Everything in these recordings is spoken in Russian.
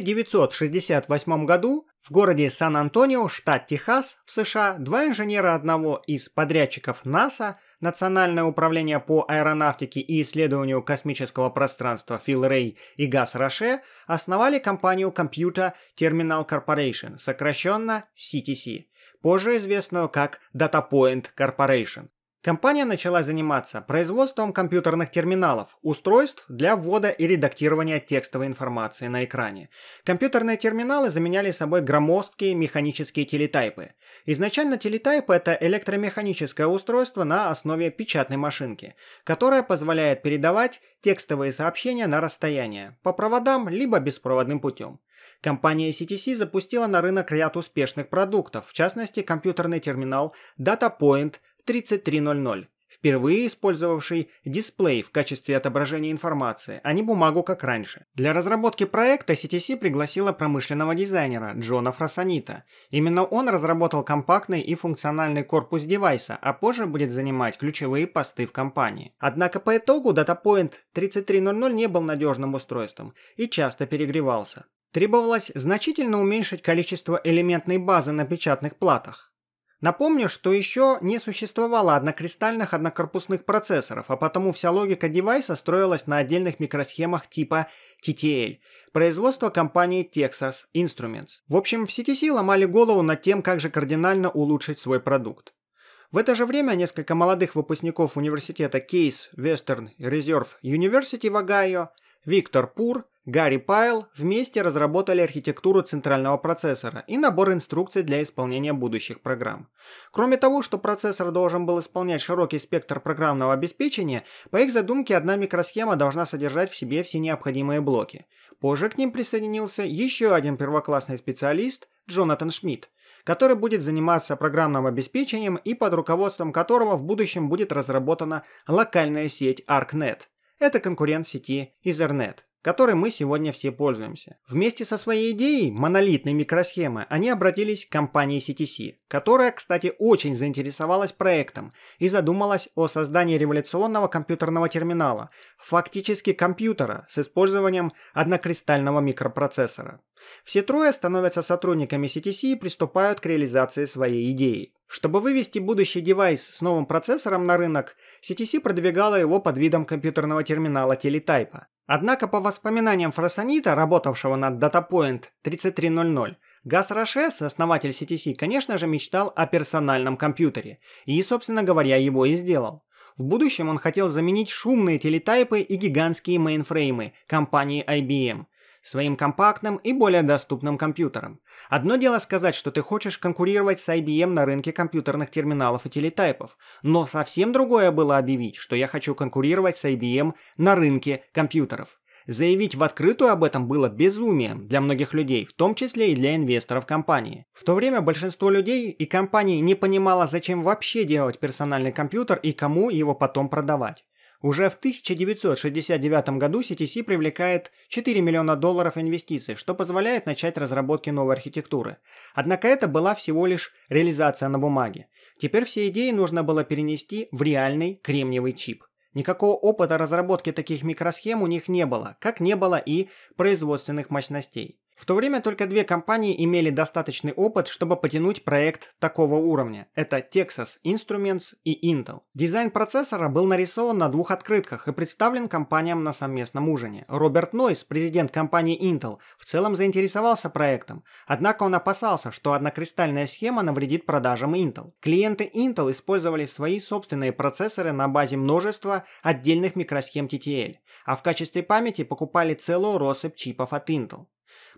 1968 году в городе Сан-Антонио, штат Техас, в США, два инженера одного из подрядчиков НАСА, Национальное управление по аэронавтике и исследованию космического пространства Фил Рей и Газ Роше основали компанию Computer Terminal Corporation, сокращенно CTC, позже известную как DataPoint Corporation. Компания начала заниматься производством компьютерных терминалов, устройств для ввода и редактирования текстовой информации на экране. Компьютерные терминалы заменяли собой громоздкие механические телетайпы. Изначально телетайпы – это электромеханическое устройство на основе печатной машинки, которое позволяет передавать текстовые сообщения на расстояние, по проводам, либо беспроводным путем. Компания CTC запустила на рынок ряд успешных продуктов, в частности компьютерный терминал DataPoint – 3300, впервые использовавший дисплей в качестве отображения информации, а не бумагу, как раньше. Для разработки проекта CTC пригласила промышленного дизайнера Джона Фрасанита. Именно он разработал компактный и функциональный корпус девайса, а позже будет занимать ключевые посты в компании. Однако по итогу DataPoint 3300 не был надежным устройством и часто перегревался. Требовалось значительно уменьшить количество элементной базы на печатных платах. Напомню, что еще не существовало однокристальных однокорпусных процессоров, а потому вся логика девайса строилась на отдельных микросхемах типа TTL, производство компании Texas Instruments. В общем, в CTC ломали голову над тем, как же кардинально улучшить свой продукт. В это же время несколько молодых выпускников университета Case Western Reserve University в Огайо, Виктор Пур, Гарри Пайл вместе разработали архитектуру центрального процессора и набор инструкций для исполнения будущих программ. Кроме того, что процессор должен был исполнять широкий спектр программного обеспечения, по их задумке одна микросхема должна содержать в себе все необходимые блоки. Позже к ним присоединился еще один первоклассный специалист Джонатан Шмидт, который будет заниматься программным обеспечением и под руководством которого в будущем будет разработана локальная сеть ArcNet. Это конкурент сети Ethernet которой мы сегодня все пользуемся. Вместе со своей идеей монолитной микросхемы они обратились к компании CTC, которая, кстати, очень заинтересовалась проектом и задумалась о создании революционного компьютерного терминала, фактически компьютера с использованием однокристального микропроцессора. Все трое становятся сотрудниками CTC и приступают к реализации своей идеи. Чтобы вывести будущий девайс с новым процессором на рынок, CTC продвигала его под видом компьютерного терминала телетайпа. Однако по воспоминаниям Фросонита, работавшего над DataPoint 3300, Гас Рашес, основатель CTC, конечно же мечтал о персональном компьютере, и, собственно говоря, его и сделал. В будущем он хотел заменить шумные телетайпы и гигантские мейнфреймы компании IBM, своим компактным и более доступным компьютером. Одно дело сказать, что ты хочешь конкурировать с IBM на рынке компьютерных терминалов и телетайпов, но совсем другое было объявить, что я хочу конкурировать с IBM на рынке компьютеров. Заявить в открытую об этом было безумием для многих людей, в том числе и для инвесторов компании. В то время большинство людей и компаний не понимало, зачем вообще делать персональный компьютер и кому его потом продавать. Уже в 1969 году CTC привлекает 4 миллиона долларов инвестиций, что позволяет начать разработки новой архитектуры. Однако это была всего лишь реализация на бумаге. Теперь все идеи нужно было перенести в реальный кремниевый чип. Никакого опыта разработки таких микросхем у них не было, как не было и производственных мощностей. В то время только две компании имели достаточный опыт, чтобы потянуть проект такого уровня. Это Texas Instruments и Intel. Дизайн процессора был нарисован на двух открытках и представлен компаниям на совместном ужине. Роберт Нойс, президент компании Intel, в целом заинтересовался проектом, однако он опасался, что однокристальная схема навредит продажам Intel. Клиенты Intel использовали свои собственные процессоры на базе множества отдельных микросхем TTL, а в качестве памяти покупали целую россыпь чипов от Intel.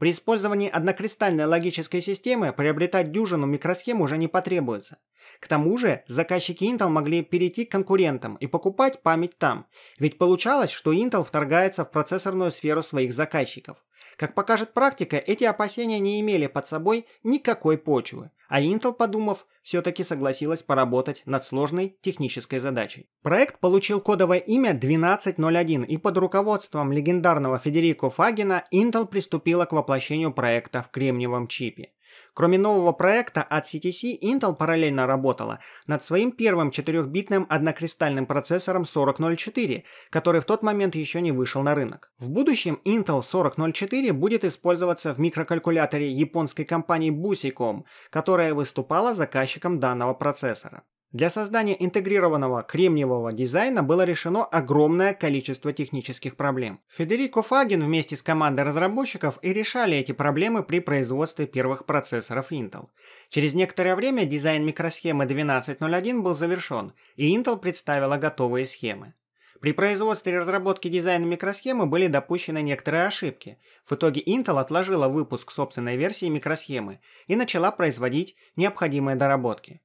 При использовании однокристальной логической системы приобретать дюжину микросхем уже не потребуется. К тому же заказчики Intel могли перейти к конкурентам и покупать память там, ведь получалось, что Intel вторгается в процессорную сферу своих заказчиков. Как покажет практика, эти опасения не имели под собой никакой почвы, а Intel, подумав, все-таки согласилась поработать над сложной технической задачей. Проект получил кодовое имя 1201, и под руководством легендарного Федерико Фагина Intel приступила к воплощению проекта в кремниевом чипе. Кроме нового проекта от CTC, Intel параллельно работала над своим первым 4-битным однокристальным процессором 4004, который в тот момент еще не вышел на рынок. В будущем Intel 4004 будет использоваться в микрокалькуляторе японской компании Busicom, которая выступала заказчиком данного процессора. Для создания интегрированного кремниевого дизайна было решено огромное количество технических проблем. Федерико Фаген вместе с командой разработчиков и решали эти проблемы при производстве первых процессоров Intel. Через некоторое время дизайн микросхемы 1201 был завершен, и Intel представила готовые схемы. При производстве и разработке дизайна микросхемы были допущены некоторые ошибки. В итоге Intel отложила выпуск собственной версии микросхемы и начала производить необходимые доработки.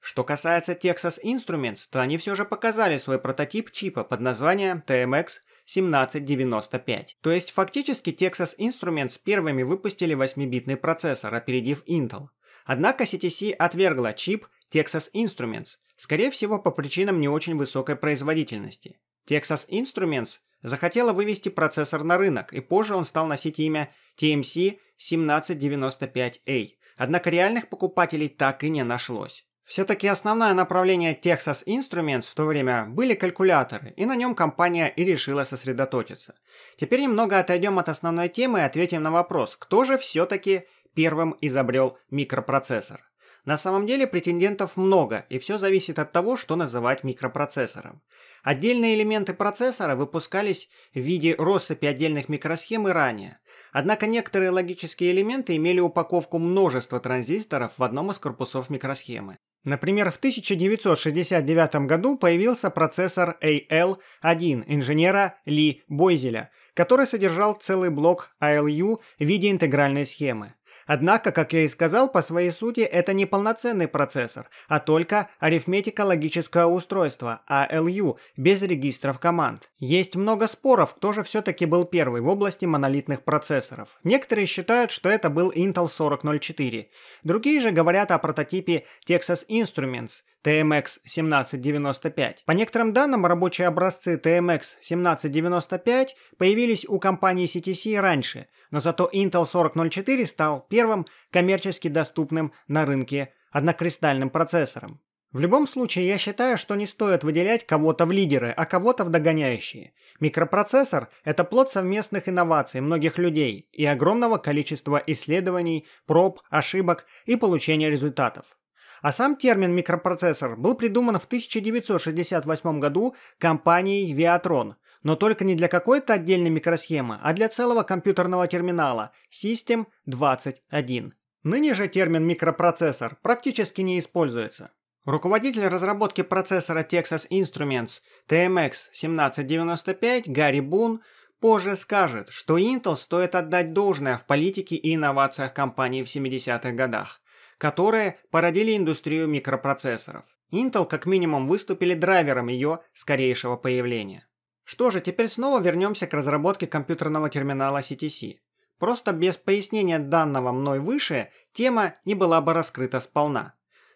Что касается Texas Instruments, то они все же показали свой прототип чипа под названием TMX 1795. То есть фактически Texas Instruments первыми выпустили 8-битный процессор, опередив Intel. Однако CTC отвергла чип Texas Instruments, скорее всего по причинам не очень высокой производительности. Texas Instruments захотела вывести процессор на рынок, и позже он стал носить имя TMC 1795A. Однако реальных покупателей так и не нашлось. Все-таки основное направление Texas Instruments в то время были калькуляторы, и на нем компания и решила сосредоточиться. Теперь немного отойдем от основной темы и ответим на вопрос, кто же все-таки первым изобрел микропроцессор. На самом деле претендентов много, и все зависит от того, что называть микропроцессором. Отдельные элементы процессора выпускались в виде россыпи отдельных микросхем и ранее. Однако некоторые логические элементы имели упаковку множества транзисторов в одном из корпусов микросхемы. Например, в 1969 году появился процессор AL1 инженера Ли Бойзеля, который содержал целый блок ALU в виде интегральной схемы. Однако, как я и сказал, по своей сути это не полноценный процессор, а только арифметико-логическое устройство, ALU, а без регистров команд. Есть много споров, кто же все-таки был первый в области монолитных процессоров. Некоторые считают, что это был Intel 4004. Другие же говорят о прототипе Texas Instruments, TMX-1795. По некоторым данным, рабочие образцы TMX-1795 появились у компании CTC раньше, но зато Intel 4004 стал первым коммерчески доступным на рынке однокристальным процессором. В любом случае, я считаю, что не стоит выделять кого-то в лидеры, а кого-то в догоняющие. Микропроцессор – это плод совместных инноваций многих людей и огромного количества исследований, проб, ошибок и получения результатов. А сам термин «микропроцессор» был придуман в 1968 году компанией Viatron, но только не для какой-то отдельной микросхемы, а для целого компьютерного терминала System 21. Ныне же термин «микропроцессор» практически не используется. Руководитель разработки процессора Texas Instruments TMX 1795 Гарри Бун позже скажет, что Intel стоит отдать должное в политике и инновациях компании в 70-х годах которые породили индустрию микропроцессоров. Intel как минимум выступили драйвером ее скорейшего появления. Что же, теперь снова вернемся к разработке компьютерного терминала CTC. Просто без пояснения данного мной выше тема не была бы раскрыта сполна.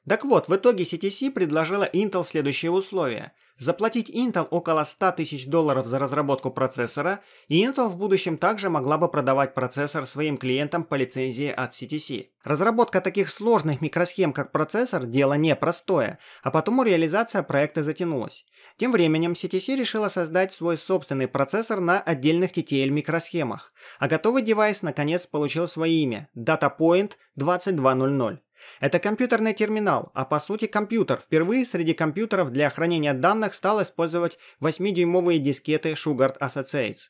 Так вот, в итоге CTC предложила Intel следующие условия, Заплатить Intel около 100 тысяч долларов за разработку процессора, и Intel в будущем также могла бы продавать процессор своим клиентам по лицензии от CTC. Разработка таких сложных микросхем, как процессор, дело непростое, а потому реализация проекта затянулась. Тем временем CTC решила создать свой собственный процессор на отдельных TTL микросхемах, а готовый девайс наконец получил свое имя – DataPoint 2200. Это компьютерный терминал, а по сути компьютер. Впервые среди компьютеров для хранения данных стал использовать 8-дюймовые дискеты Sugar Associates.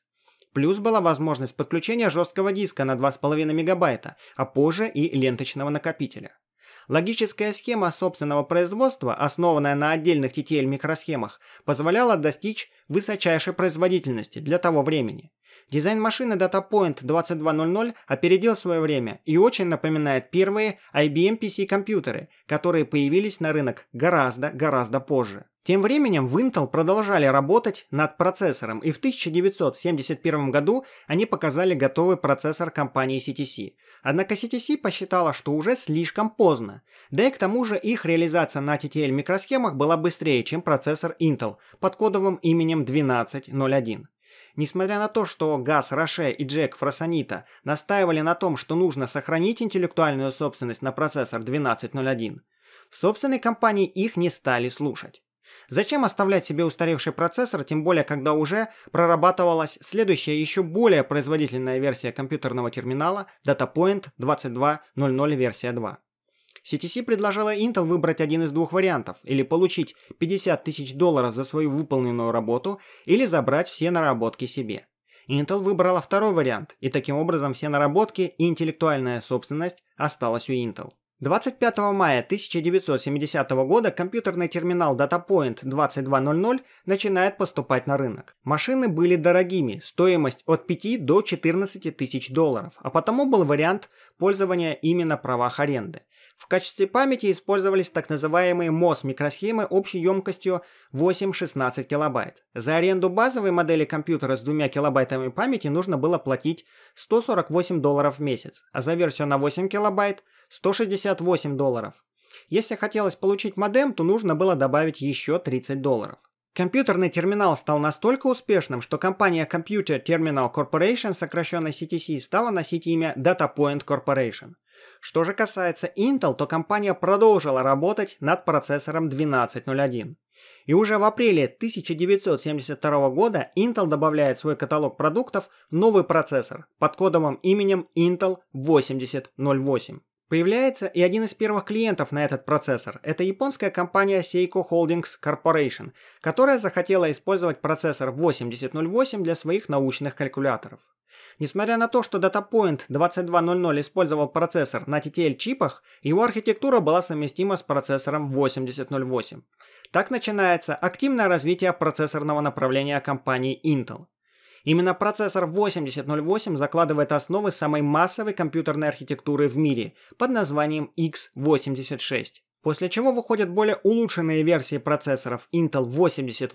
Плюс была возможность подключения жесткого диска на 2,5 мегабайта, а позже и ленточного накопителя. Логическая схема собственного производства, основанная на отдельных TTL микросхемах, позволяла достичь высочайшей производительности для того времени. Дизайн машины DataPoint 2200 опередил свое время и очень напоминает первые IBM PC-компьютеры, которые появились на рынок гораздо-гораздо позже. Тем временем в Intel продолжали работать над процессором, и в 1971 году они показали готовый процессор компании CTC. Однако CTC посчитала, что уже слишком поздно. Да и к тому же их реализация на TTL микросхемах была быстрее, чем процессор Intel под кодовым именем 1201. Несмотря на то, что Газ, Роше и Джек Фрасанита настаивали на том, что нужно сохранить интеллектуальную собственность на процессор 1201, в собственной компании их не стали слушать. Зачем оставлять себе устаревший процессор, тем более когда уже прорабатывалась следующая еще более производительная версия компьютерного терминала DataPoint 2200 версия 2. CTC предложила Intel выбрать один из двух вариантов, или получить 50 тысяч долларов за свою выполненную работу, или забрать все наработки себе. Intel выбрала второй вариант, и таким образом все наработки и интеллектуальная собственность осталась у Intel. 25 мая 1970 года компьютерный терминал DataPoint 2200 начинает поступать на рынок. Машины были дорогими, стоимость от 5 до 14 тысяч долларов, а потому был вариант пользования именно правах аренды. В качестве памяти использовались так называемые MOS микросхемы общей емкостью 8-16 кБ. За аренду базовой модели компьютера с 2 кБ памяти нужно было платить 148 долларов в месяц, а за версию на 8 кБ – 168 долларов. Если хотелось получить модем, то нужно было добавить еще 30 долларов. Компьютерный терминал стал настолько успешным, что компания Computer Terminal Corporation, сокращенно CTC, стала носить имя DataPoint Corporation. Что же касается Intel, то компания продолжила работать над процессором 1201. И уже в апреле 1972 года Intel добавляет в свой каталог продуктов новый процессор под кодовым именем Intel 8008. Появляется и один из первых клиентов на этот процессор. Это японская компания Seiko Holdings Corporation, которая захотела использовать процессор 8008 для своих научных калькуляторов. Несмотря на то, что DataPoint 2200 использовал процессор на TTL-чипах, его архитектура была совместима с процессором 8008. Так начинается активное развитие процессорного направления компании Intel. Именно процессор 8008 закладывает основы самой массовой компьютерной архитектуры в мире под названием x86 после чего выходят более улучшенные версии процессоров Intel 8080,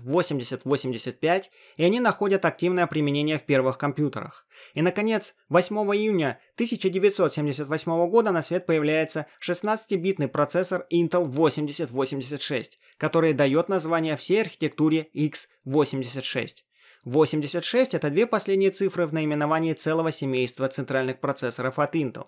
8085, и они находят активное применение в первых компьютерах. И, наконец, 8 июня 1978 года на свет появляется 16-битный процессор Intel 8086, который дает название всей архитектуре x86. 86 – это две последние цифры в наименовании целого семейства центральных процессоров от Intel.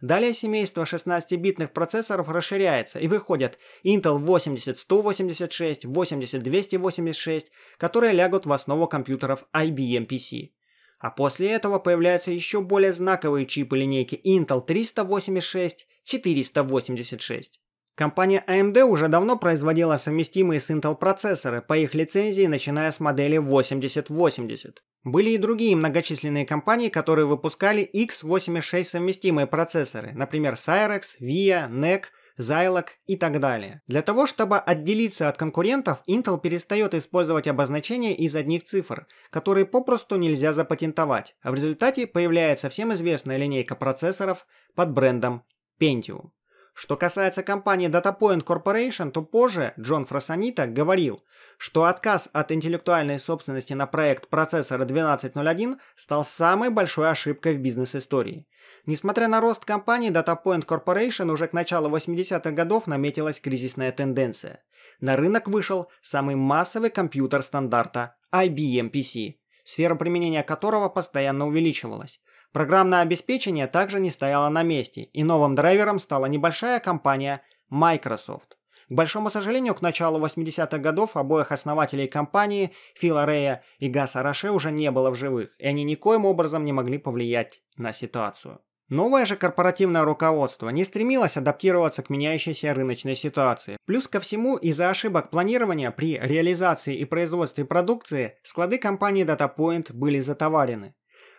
Далее семейство 16-битных процессоров расширяется и выходят Intel 80186, 80286, которые лягут в основу компьютеров IBM PC. А после этого появляются еще более знаковые чипы линейки Intel 386, 486. Компания AMD уже давно производила совместимые с Intel процессоры по их лицензии, начиная с модели 8080. Были и другие многочисленные компании, которые выпускали x86 совместимые процессоры, например Cyrex, VIA, NEC, Zilog и так далее. Для того, чтобы отделиться от конкурентов, Intel перестает использовать обозначения из одних цифр, которые попросту нельзя запатентовать, а в результате появляется всем известная линейка процессоров под брендом Pentium. Что касается компании DataPoint Corporation, то позже Джон Фрасанита говорил, что отказ от интеллектуальной собственности на проект процессора 1201 стал самой большой ошибкой в бизнес-истории. Несмотря на рост компании, DataPoint Corporation уже к началу 80-х годов наметилась кризисная тенденция. На рынок вышел самый массовый компьютер стандарта IBM PC, сфера применения которого постоянно увеличивалась. Программное обеспечение также не стояло на месте, и новым драйвером стала небольшая компания Microsoft. К большому сожалению, к началу 80-х годов обоих основателей компании, Фила Рея и Гаса Роше, уже не было в живых, и они никоим образом не могли повлиять на ситуацию. Новое же корпоративное руководство не стремилось адаптироваться к меняющейся рыночной ситуации. Плюс ко всему, из-за ошибок планирования при реализации и производстве продукции, склады компании DataPoint были затоварены.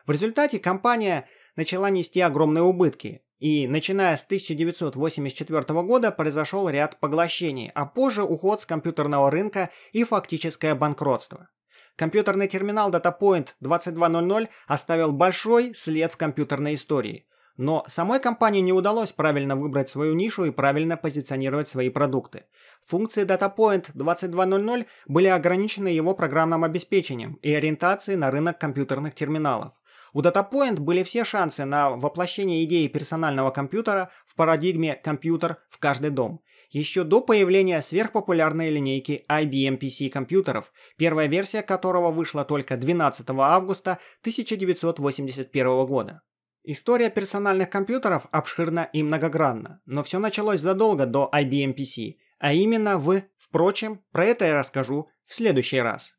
В результате компания начала нести огромные убытки, и начиная с 1984 года произошел ряд поглощений, а позже уход с компьютерного рынка и фактическое банкротство. Компьютерный терминал DataPoint 2200 оставил большой след в компьютерной истории. Но самой компании не удалось правильно выбрать свою нишу и правильно позиционировать свои продукты. Функции DataPoint 2200 были ограничены его программным обеспечением и ориентацией на рынок компьютерных терминалов. У DataPoint были все шансы на воплощение идеи персонального компьютера в парадигме «компьютер в каждый дом». Еще до появления сверхпопулярной линейки IBM PC компьютеров, первая версия которого вышла только 12 августа 1981 года. История персональных компьютеров обширна и многогранна, но все началось задолго до IBM PC, а именно в, впрочем, про это я расскажу в следующий раз.